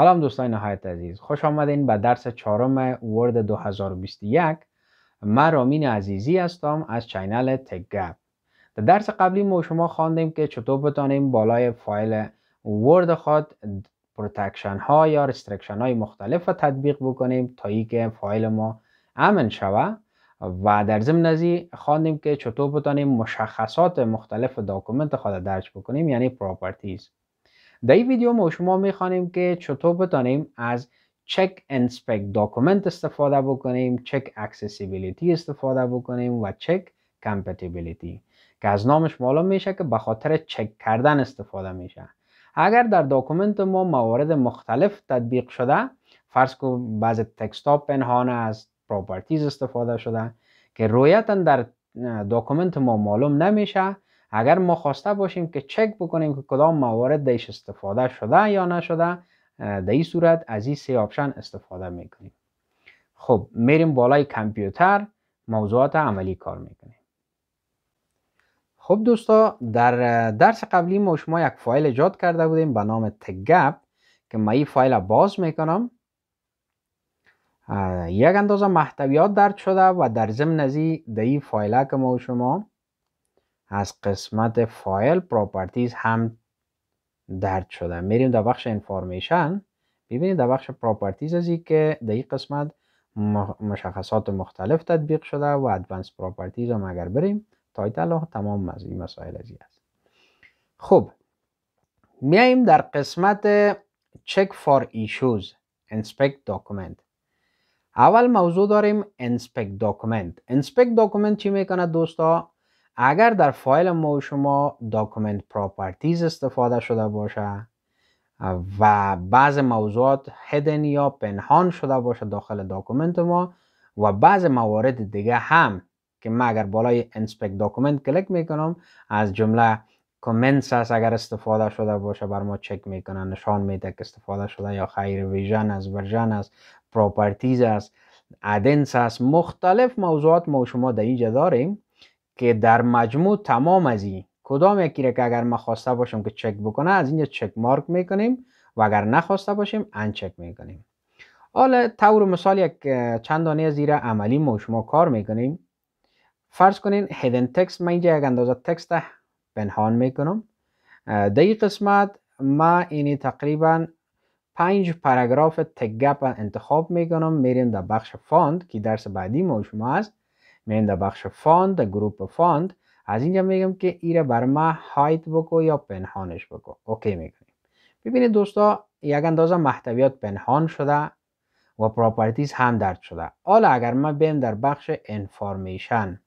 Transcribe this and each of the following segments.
سلام دوستان نهایت عزیز خوش آمدین به درس چهارم ورد 2021 من رامین عزیزی هستم از چینل تگپ در درس قبلی ما شما خواندیم که چطور بتانیم بالای فایل ورد خود پروتکشن ها یا رسترکشن های مختلف را تطبیق بکنیم تا ای که فایل ما امن شود و در ضمن از خواندیم که چطور بتانیم مشخصات مختلف داکومنت خود درج بکنیم یعنی پراپرتیز در این ویدیو ما شما میخوانیم که چطور بتانیم از چک انسپکت داکومنت استفاده بکنیم چک اکسسیبیلیتی استفاده بکنیم و چک کمپتیبیلیتی که از نامش معلوم میشه که به خاطر چک کردن استفاده میشه اگر در داکومنت ما موارد مختلف تطبیق شده فرض کن بعض تکست ها پنهان از پراپرتیز استفاده شده که رویتا در داکومنت ما معلوم نمیشه اگر ما خواسته باشیم که چک بکنیم که کدام موارد دیش استفاده شده یا نشده در این صورت از این سه آپشن استفاده میکنیم خب میریم بالای کامپیوتر موضوعات عملی کار میکنیم خب دوستا در درس قبلی ما شما یک فایل ایجاد کرده بودیم به نام تگپ که ما این فایل باز میکنم یک اندازه محتویات درد شده و در ضمن از این فایل که ما شما از قسمت فایل پراپرتیز هم درد شده میریم در بخش انفارمیشن ببینید در بخش پراپرتیز از که در این قسمت مشخصات مختلف تطبیق شده و ادوانس پراپرتیز هم اگر بریم تایتل تمام از مسائل از است خوب میاییم در قسمت چک فار ایشوز انسپکت داکومنت اول موضوع داریم انسپکت داکومنت انسپکت داکومنت چی میکنه دوستا اگر در فایل ما شما داکومنت پراپرتیز استفاده شده باشه و بعض موضوعات هدن یا پنهان شده باشه داخل داکومنت ما و بعض موارد دیگه هم که ما اگر بالای انسپکت داکومنت کلک میکنم از جمله کامنتس هست اگر استفاده شده باشه بر ما چک میکنه نشان میده که استفاده شده یا خیر ویژن از ورژن است پراپرتیز است ادنس است مختلف موضوعات ما شما در اینجا داریم که در مجموع تمام از این کدام یکی را که اگر ما خواسته باشم که چک بکنه از اینجا چک مارک میکنیم و اگر نخواسته باشیم انچک میکنیم حالا طور مثال یک چند دانه زیر عملی ما شما کار میکنیم فرض کنین هیدن تکست من اینجا یک اندازه تکست پنهان میکنم در این قسمت ما اینی تقریبا پنج پاراگراف تگپ انتخاب میکنم میریم در بخش فاند که درس بعدی ما شما است من در بخش فاند در گروپ فاند از اینجا میگم که ایره بر ما هایت بکو یا پنهانش بکو اوکی میکنیم ببینید دوستا یک اندازه محتویات پنهان شده و پراپرتیز هم درد شده حالا اگر ما بیم در بخش انفارمیشن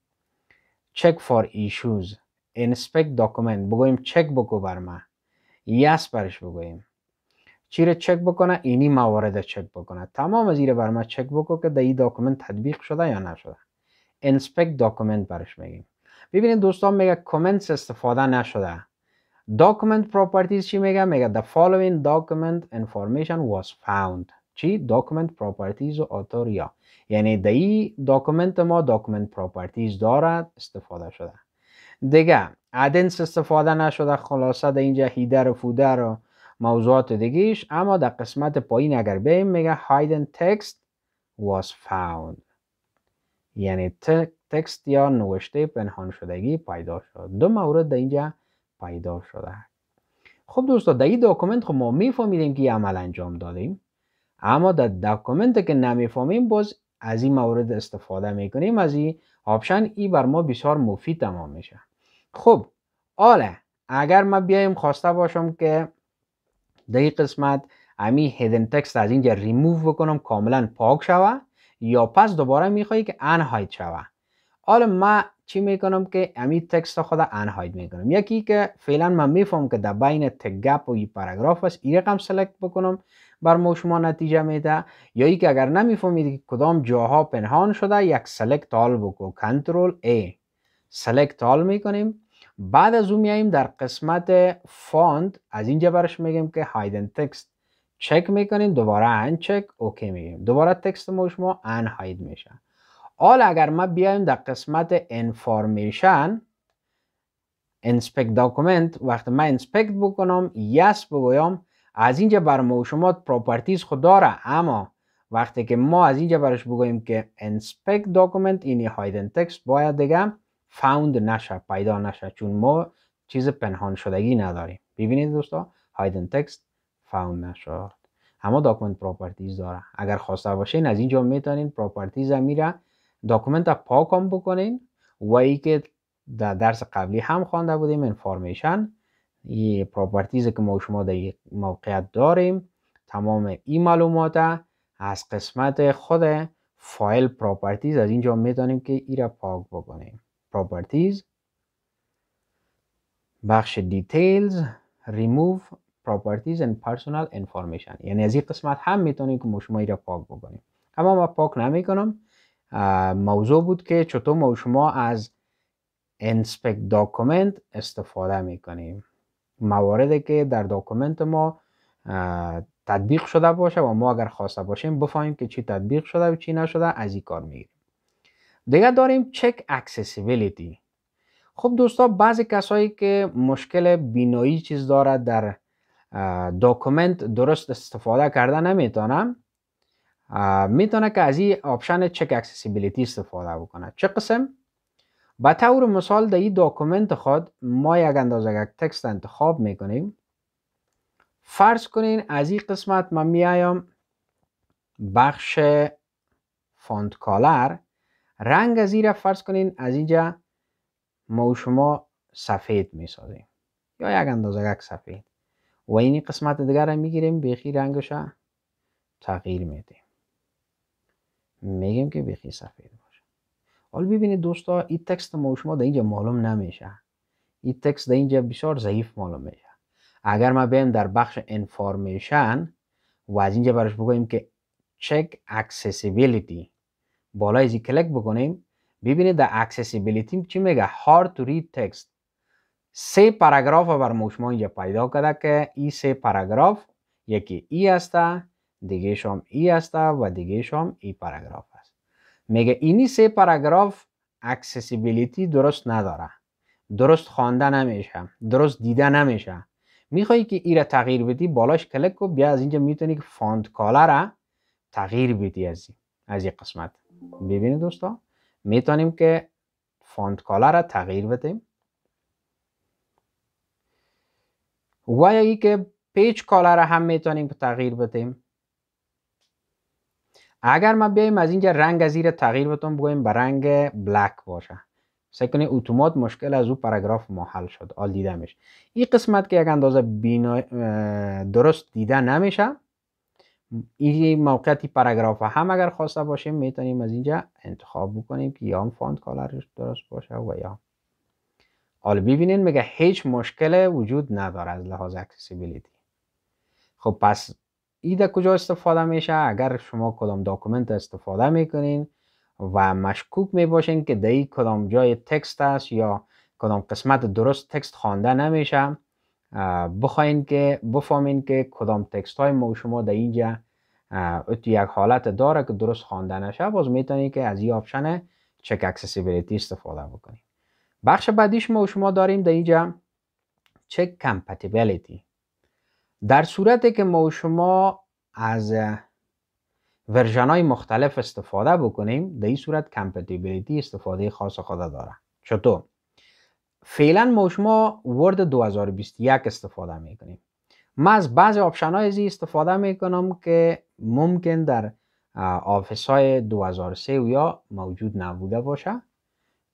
چک فار ایشوز انسپکت داکومنت بگویم چک بکو بر ما یس برش بگویم چی رو چک بکنه اینی موارد چک بکنه تمام از بر ما چک بکو که در این داکومنت تطبیق شده یا نشده inspect document برش میگیم ببینید دوستان میگه comments استفاده نشده document properties چی میگه میگه the following document information was found چی document properties و authority یعنی دایی document ما document properties دارد استفاده شده دیگه ادنس استفاده نشده خلاصه در اینجا هیدر و فودر و موضوعات دیگیش اما در قسمت پایین اگر بیم میگه hidden text was found یعنی تکست یا نوشته پنهان شدگی پیدا شد دو مورد در اینجا پیدا شده خب دوستا در این داکومنت خب ما میفهمیدیم که عمل انجام دادیم اما در داکومنت که نمیفهمیم باز از این مورد استفاده میکنیم از این آپشن ای بر ما بسیار مفید تمام میشه خب آله، اگر ما بیایم خواسته باشم که در این قسمت امی هیدن تکست از اینجا ریموو بکنم کاملا پاک شود یا پس دوباره میخوایی که انهاید شوه حالا ما چی میکنم که امی تکست خود انهاید میکنم یکی که فعلا من میفهم که در بین تگپ و پاراگراف است این رقم سلکت بکنم بر ما شما نتیجه میده یا ای که اگر نمیفهمید که کدام جاها پنهان شده یک سلکت آل بکو کنترل A سلکت آل میکنیم بعد از اون میاییم در قسمت فاند از اینجا برش میگیم که هایدن تکست چک میکنیم دوباره ان چک اوکی میگیم دوباره تکست ما شما ان هاید میشه حالا اگر ما بیایم در قسمت انفارمیشن انسپکت داکومنت وقتی من انسپکت بکنم یس بگویم از اینجا بر ما شما پراپرتیز خود داره اما وقتی که ما از اینجا برش بگوییم که انسپکت داکومنت اینی هایدن تکست باید دیگه فاوند نشه پیدا نشه چون ما چیز پنهان شدگی نداریم ببینید دوستا هایدن تکست فاوند نشد اما داکومنت پراپرتیز داره اگر خواسته باشین از اینجا میتونین پراپرتیز میره داکومنت پاک هم بکنین و ای که در درس قبلی هم خوانده بودیم انفارمیشن یه پراپرتیز که ما شما در موقعیت داریم تمام این معلومات از قسمت خود فایل پراپرتیز از اینجا میتونیم که ای را پاک بکنیم پراپرتیز بخش دیتیلز ریموو پراپرتیز اند پرسونال information یعنی از این قسمت هم میتونیم که شما را پاک بکنیم اما ما پاک نمیکنم موضوع بود که چطور ما شما از inspect document استفاده میکنیم موارد که در داکومنت ما تطبیق شده باشه و ما اگر خواسته باشیم بفهمیم که چی تطبیق شده و چی نشده از این کار میگیریم دیگه داریم چک اکسسیبیلیتی خب دوستا بعضی کسایی که مشکل بینایی چیز دارد در داکومنت درست استفاده کرده نمیتونم میتونه که از این آپشن چک اکسسیبیلیتی استفاده بکنه چه قسم به طور مثال در دا این داکومنت خود ما یک اندازه یک تکست انتخاب میکنیم فرض کنین از این قسمت من میایم بخش فونت کالر رنگ از این فرض کنین از اینجا ما و شما سفید میسازیم یا یک اندازه سفید و این قسمت دیگر میگیریم بیخی رنگش تغییر میدیم میگیم که بیخی سفید باشه حالا ببینید دوستا این تکست ما شما در اینجا معلوم نمیشه این تکست در اینجا بسیار ضعیف معلوم میشه اگر ما بیم در بخش انفارمیشن و از اینجا براش بگوییم که چک اکسسیبیلیتی بالای زی کلک بکنیم ببینید در اکسسیبیلیتی چی میگه هارد تو رید تکست سه پاراگراف بر ما اینجا پیدا کرده که ای سه پاراگراف یکی ای است دیگه شام ای است و دیگه شام ای پاراگراف است میگه اینی سه پاراگراف اکسسیبیلیتی درست نداره درست خوانده نمیشه درست دیده نمیشه میخوای که ای تغییر بدی بالاش کلک کو بیا از اینجا میتونی که کالا را تغییر بدی از این از قسمت ببینید دوستا میتونیم که فونت کالا را تغییر بدیم وایی که پیچ کالا را هم میتونیم تغییر بدیم اگر ما بیایم از اینجا رنگ از زیر تغییر بتون بگویم به رنگ بلک باشه سعی کنید اتومات مشکل از او پاراگراف ما حل شد آل دیده این قسمت که یک اندازه درست دیده نمیشه این موقعیتی پاراگراف هم اگر خواسته باشیم میتونیم از اینجا انتخاب بکنیم که یا فونت فاند کالرش درست باشه و یا حالا ببینین میگه هیچ مشکل وجود نداره از لحاظ اکسسیبیلیتی خب پس ای در کجا استفاده میشه اگر شما کدام داکومنت استفاده میکنین و مشکوک میباشین که در کدام جای تکست است یا کدام قسمت درست تکست خوانده نمیشه بخواین که بفهمین که کدام تکست های ما شما در اینجا اتی یک حالت داره که درست خوانده نشه باز میتونید که از این آپشن چک اکسسیبیلیتی استفاده بکنید بخش بعدیش ما و شما داریم در اینجا چک کمپتیبلیتی در صورتی که ما شما از ورژن های مختلف استفاده بکنیم در این صورت کمپتیبلیتی استفاده خاص خدا داره چطور فعلا ما و شما ورد 2021 استفاده میکنیم ما از بعض آپشن های استفاده میکنم که ممکن در آفیس های 2003 و یا موجود نبوده باشه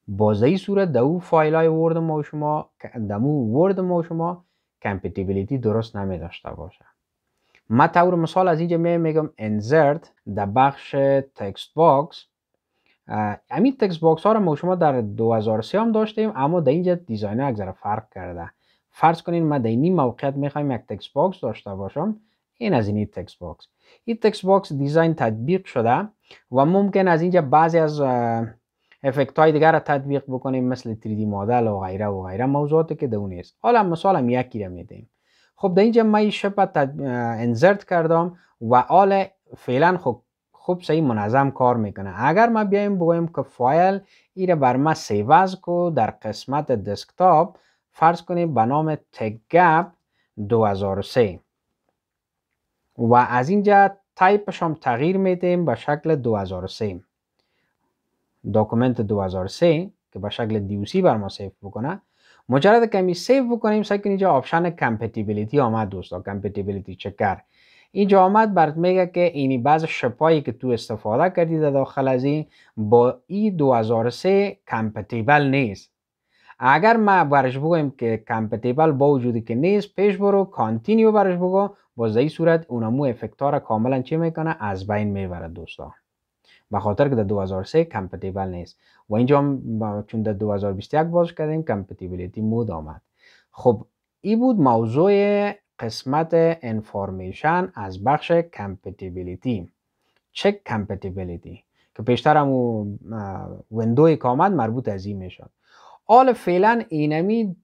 بازه صورت دو او فایل های ورد ما و شما دمو ورد ما و شما کمپیتیبیلیتی درست نمی داشته باشه ما طور مثال از اینجا می میگم انزرت در بخش تکست باکس همین تکست باکس ها رو ما شما در 2003 هم داشتیم اما در اینجا دیزاین ذره فرق کرده فرض کنین ما در اینی موقعیت میخوایم یک تکست باکس داشته باشم این از اینی تکست باکس این تکست باکس دیزاین تطبیق شده و ممکن از اینجا بعضی از افکت های دیگر را تطبیق بکنیم مثل 3D مدل و غیره و غیره موضوعاتی که دو نیست حالا مثال هم یکی را میدهیم خب در اینجا من شپ تد... انزرت کردم و حالا فعلا خب، خوب صحیح منظم کار میکنه اگر ما بیایم بگویم که فایل ایره بر ما سیوز کو در قسمت دسکتاپ فرض کنیم به نام تگپ 2003 و از اینجا تایپش هم تغییر میدیم به شکل 2003 داکومنت 2003 که به شکل دیوسی بر ما سیف بکنه مجرد کمی سیف بکنیم سکن اینجا آپشن کمپتیبیلیتی آمد دوستا کمپتیبیلیتی چکر اینجا آمد برات میگه که اینی بعض شپایی که تو استفاده کردی در داخل از این با ای 2003 کمپتیبل نیست اگر ما برش بگویم که کمپتیبل با وجودی که نیست پیش برو کانتینیو برش بگو باز زی این صورت اونمو افکتار کاملا چی میکنه از بین میبرد دوستان به خاطر که در 2003 کمپتیبل نیست و اینجا هم چون در 2021 باز کردیم کمپتیبلیتی مود آمد خب این بود موضوع قسمت انفارمیشن از بخش کمپتیبلیتی چک کمپتیبلیتی که پیشتر هم ویندوی که آمد مربوط از این میشد حال فعلا اینمی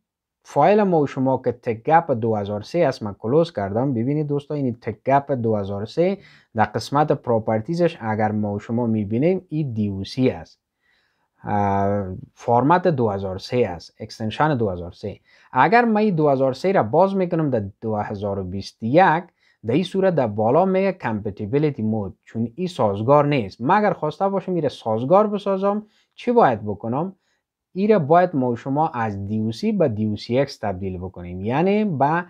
فایل ما و شما که تک گپ 2003 است من کلوز کردم ببینید دوستا این تک گپ 2003 در قسمت پراپرتیزش اگر ما و شما میبینیم این دیوسی است فرمت 2003 است اکستنشن 2003 اگر من این 2003 را باز میکنم در 2021 در این صورت در بالا میگه کمپتیبیلیتی مود چون این سازگار نیست مگر خواسته باشم میره سازگار بسازم چی باید بکنم ایره باید ما شما از دیوسی به دیوسی اکس تبدیل بکنیم یعنی به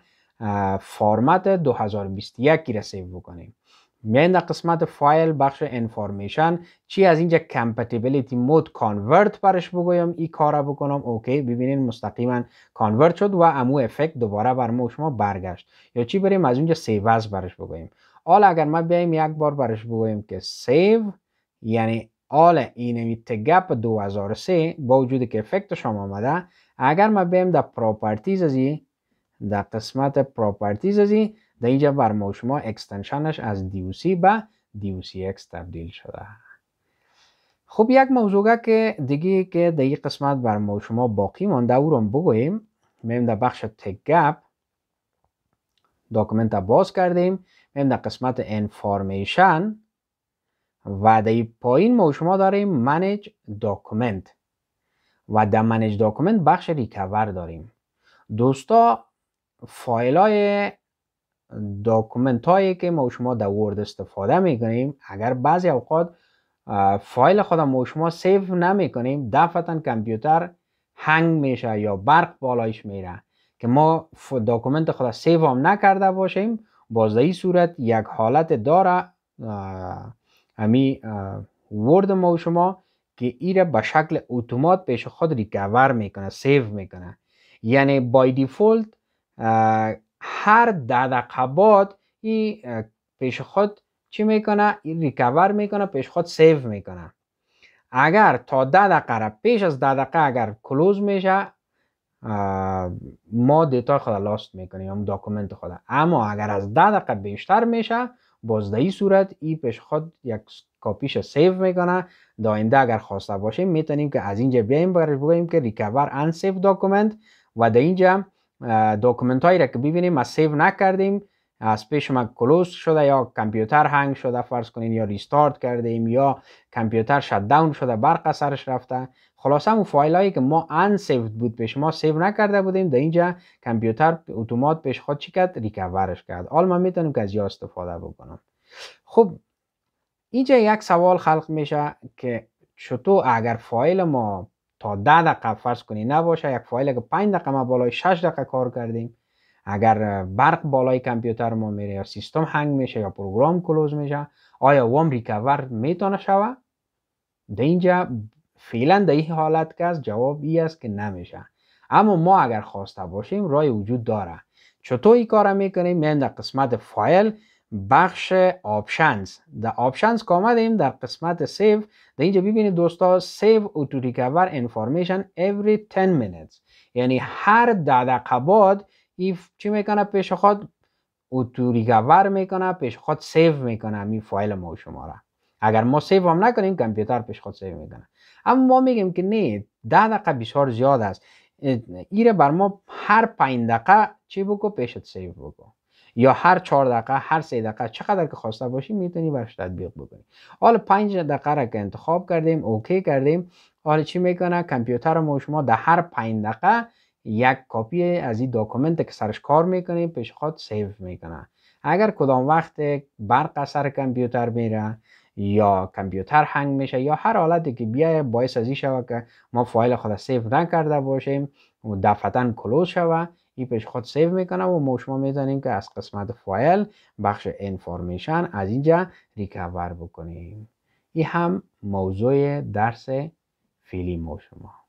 فرمت 2021 را سیو بکنیم میان یعنی در قسمت فایل بخش انفارمیشن چی از اینجا کمپتیبلیتی مود کانورت برش بگویم ای کار بکنم اوکی ببینین مستقیما کانورت شد و امو افکت دوباره بر ما شما برگشت یا چی بریم از اینجا سیو برش بگویم حالا اگر ما بیایم یک بار برش بگویم که سیو یعنی آل اینمی گپ 2003 با وجود که افکت شما آمده اگر ما بیم در پراپرتیز از در قسمت پراپرتیز از در اینجا بر ما شما اکستنشنش از دیوسی به دیوسی اکس تبدیل شده خوب یک موضوعه که دیگه که در این قسمت بر ما شما باقی مانده او رو بگویم میم در بخش تک گپ داکومنت باز کردیم میم در قسمت انفارمیشن و در پایین ما شما داریم منیج داکومنت و در منیج داکومنت بخش ریکور داریم دوستا فایل های داکومنت هایی که ما شما در ورد استفاده می کنیم اگر بعضی اوقات فایل خود ما شما سیو نمی کنیم دفتا کامپیوتر هنگ میشه یا برق بالایش میره که ما داکومنت خود سیف هم نکرده باشیم باز در این صورت یک حالت داره امی ما و شما که ای را به شکل اتومات پیش خود ریکاور میکنه سیو میکنه یعنی بای دیفولت هر ده بعد ای پیش خود چی میکنه این ریکاور میکنه پیش خود سیو میکنه اگر تا ده پیش از ده اگر کلوز میشه ما دیتا خود لاست میکنیم هم یعنی داکومنت خود اما اگر از ده بیشتر میشه بازدهی صورت ای پیش خود یک کاپیش سیو میکنه داینده اگر خواسته باشیم میتونیم که از اینجا بیایم برای بگوییم که ریکاور ان سیو داکومنت و در اینجا داکومنت هایی را که ببینیم ما سیو نکردیم از پیش ما کلوز شده یا کامپیوتر هنگ شده فرض کنین یا ریستارت کردیم یا کامپیوتر شت داون شده برق سرش رفته خلاصه اون فایل هایی که ما ان بود به شما سیو نکرده بودیم در اینجا کامپیوتر اتومات پیش خود چی کرد ریکاورش کرد حالا من میتونیم که از یا استفاده بکنم خب اینجا یک سوال خلق میشه که چطور اگر فایل ما تا 10 دقیقه فرض کنی نباشه یک فایل که پنج دقیقه ما بالای شش دقیقه کار کردیم اگر برق بالای کامپیوتر ما میره یا سیستم هنگ میشه یا پروگرام کلوز میشه آیا وام ریکاور میتونه شوه؟ در اینجا فعلا در این حالت که جواب ای است که نمیشه اما ما اگر خواسته باشیم رای وجود داره چطور این کار میکنیم میایم در قسمت فایل بخش آپشنز در آپشنز که آمدیم در قسمت سیو در اینجا ببینید دوستا سیو او تو ریکاور انفارمیشن every 10 minutes یعنی هر دقیقه بعد ای چی میکنه پیش خود او میکنه پیش خود سیو میکنه این فایل ما شما را اگر ما سیو هم نکنیم کامپیوتر پیش خود سیو میکنه اما ما میگیم که نه ده دقیقه بسیار زیاد است ایره بر ما هر 5 دقیقه چی بگو پیشت سیو بگو یا هر چهار دقیقه هر سه دقیقه چقدر که خواسته باشی میتونی برش تطبیق بکنی حالا 5 دقیقه را که انتخاب کردیم اوکی کردیم حالا چی میکنه کامپیوتر ما شما در هر 5 دقیقه یک کپی از این داکومنت که سرش کار میکنیم پیش خود سیو میکنه اگر کدام وقت برق سر کامپیوتر میره یا کامپیوتر هنگ میشه یا هر حالتی که بیای باعث از شوه که ما فایل خود سیو نکرده باشیم و دفتن کلوز شوه این پیش خود سیف میکنه و ما شما میزنیم که از قسمت فایل بخش انفارمیشن از اینجا ریکاور بکنیم این هم موضوع درس فیلی ما شما